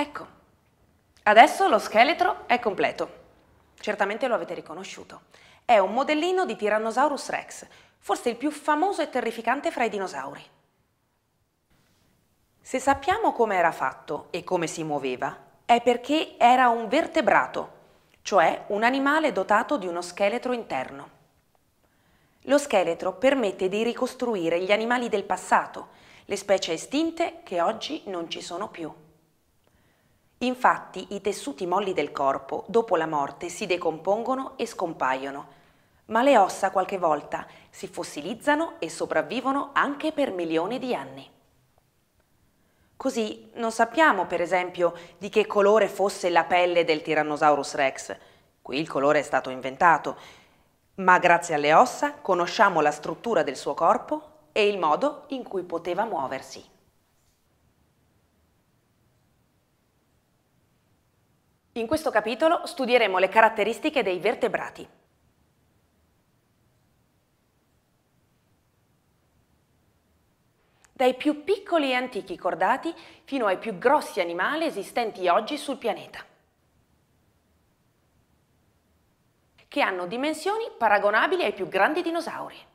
Ecco, adesso lo scheletro è completo. Certamente lo avete riconosciuto. È un modellino di Tyrannosaurus rex, forse il più famoso e terrificante fra i dinosauri. Se sappiamo come era fatto e come si muoveva, è perché era un vertebrato, cioè un animale dotato di uno scheletro interno. Lo scheletro permette di ricostruire gli animali del passato, le specie estinte che oggi non ci sono più. Infatti i tessuti molli del corpo dopo la morte si decompongono e scompaiono, ma le ossa qualche volta si fossilizzano e sopravvivono anche per milioni di anni. Così non sappiamo, per esempio, di che colore fosse la pelle del Tyrannosaurus rex. Qui il colore è stato inventato, ma grazie alle ossa conosciamo la struttura del suo corpo e il modo in cui poteva muoversi. In questo capitolo studieremo le caratteristiche dei vertebrati. Dai più piccoli e antichi cordati fino ai più grossi animali esistenti oggi sul pianeta, che hanno dimensioni paragonabili ai più grandi dinosauri.